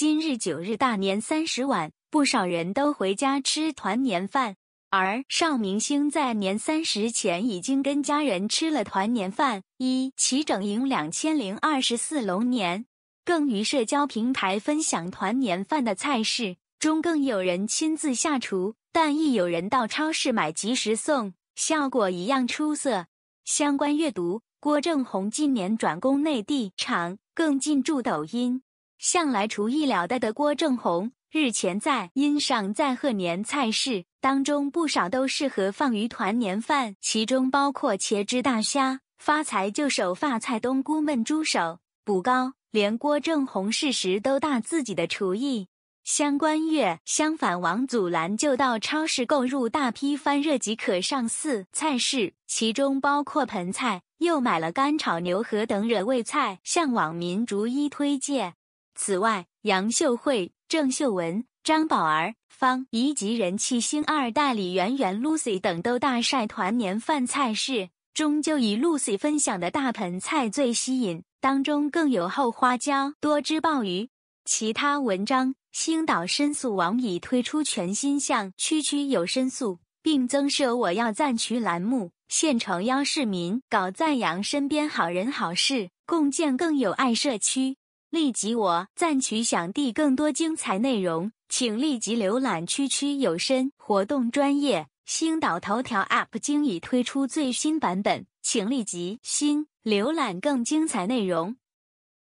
今日九日大年三十晚，不少人都回家吃团年饭。而邵明星在年三十前已经跟家人吃了团年饭，一起整迎两千零二十四龙年。更于社交平台分享团年饭的菜式，中更有人亲自下厨，但亦有人到超市买即时送，效果一样出色。相关阅读：郭正弘今年转攻内地场，更进驻抖音。向来厨艺了得的郭正红，日前在因上在贺年菜市当中，不少都适合放于团年饭，其中包括茄汁大虾、发财就手发菜冬菇焖猪手、补糕。连郭正红适时都大自己的厨艺。相关月相反，王祖蓝就到超市购入大批翻热即可上市菜式，其中包括盆菜，又买了干炒牛河等惹味菜，向网民逐一推荐。此外，杨秀慧、郑秀文、张宝儿、方怡及人气星二代李圆圆、Lucy 等都大晒团年饭菜式，终究以 Lucy 分享的大盆菜最吸引，当中更有后花椒、多汁鲍鱼。其他文章，星岛申诉网已推出全新项“区区有申诉”，并增设“我要赞许”栏目，现诚邀市民搞赞扬身边好人好事，共建更有爱社区。立即我赞取想享，更多精彩内容，请立即浏览区区有声活动专业星岛头条 App，经已推出最新版本，请立即新浏览更精彩内容。